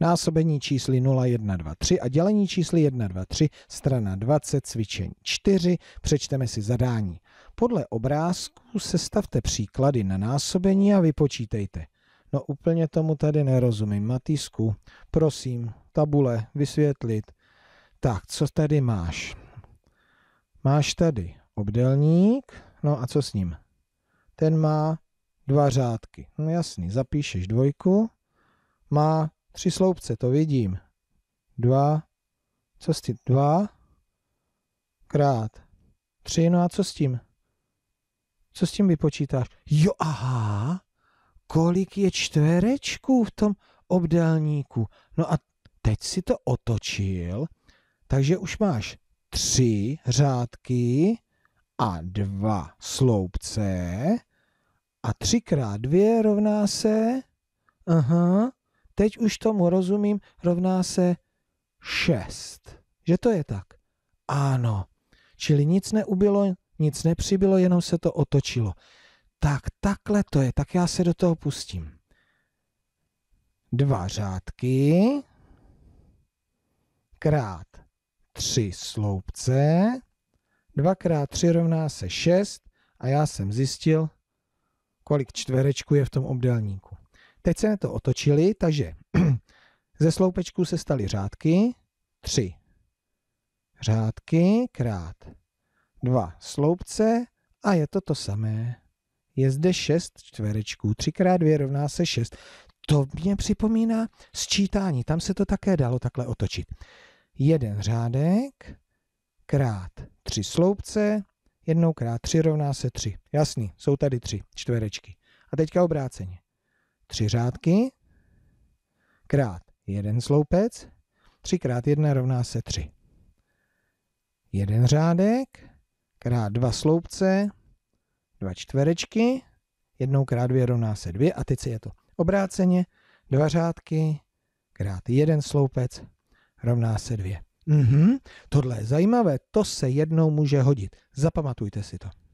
násobení čísly 0, 1, 2, 3 a dělení čísly 1, 2, 3, strana 20, cvičení 4, přečteme si zadání. Podle obrázku sestavte příklady na násobení a vypočítejte. No úplně tomu tady nerozumím. Matýsku, prosím, tabule, vysvětlit. Tak, co tady máš? Máš tady obdelník, no a co s ním? Ten má dva řádky. No jasný, zapíšeš dvojku, má Tři sloupce, to vidím. Dva, co s tím? Dva krát tři, no a co s tím? Co s tím vypočítáš? Jo, aha, kolik je čtverečků v tom obdélníku. No a teď si to otočil, takže už máš tři řádky a dva sloupce a třikrát dvě rovná se, aha, Teď už tomu rozumím, rovná se 6. Že to je tak? Ano. Čili nic neubilo, nic nepřibylo, jenom se to otočilo. Tak takhle to je, tak já se do toho pustím. Dva řádky krát tři sloupce, dvakrát tři rovná se 6 a já jsem zjistil, kolik čtverečku je v tom obdélníku. Teď se to otočili, takže ze sloupečků se staly řádky, tři řádky krát dva sloupce a je to to samé. Je zde šest čtverečků, třikrát dvě rovná se šest. To mě připomíná sčítání, tam se to také dalo takhle otočit. Jeden řádek krát tři sloupce, jednou krát tři rovná se tři. Jasný, jsou tady tři čtverečky. A teďka obráceně tři řádky krát jeden sloupec, 3 krát 1 rovná se 3. Jeden řádek krát dva sloupce, dva čtverečky, jednou krát dvě rovná se dvě a teď se je to obráceně, dva řádky krát jeden sloupec rovná se dvě. Mhm, tohle je zajímavé, to se jednou může hodit. Zapamatujte si to.